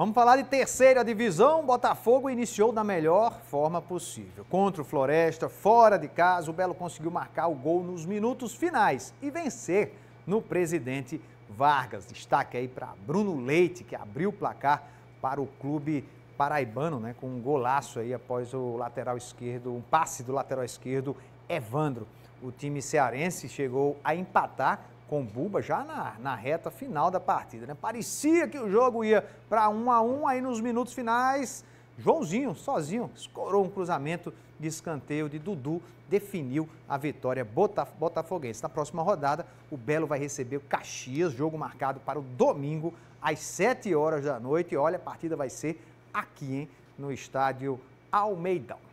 Vamos falar de terceira divisão. Botafogo iniciou da melhor forma possível. Contra o Floresta, fora de casa, o Belo conseguiu marcar o gol nos minutos finais e vencer no presidente Vargas. Destaque aí para Bruno Leite, que abriu o placar para o clube paraibano, né, com um golaço aí após o lateral esquerdo, um passe do lateral esquerdo Evandro. O time cearense chegou a empatar com o Buba já na, na reta final da partida. Né? Parecia que o jogo ia para um a um, aí nos minutos finais, Joãozinho, sozinho, escorou um cruzamento de escanteio de Dudu, definiu a vitória botaf botafoguense. Na próxima rodada, o Belo vai receber o Caxias, jogo marcado para o domingo, às 7 horas da noite. E olha, a partida vai ser aqui, hein, no estádio Almeidão.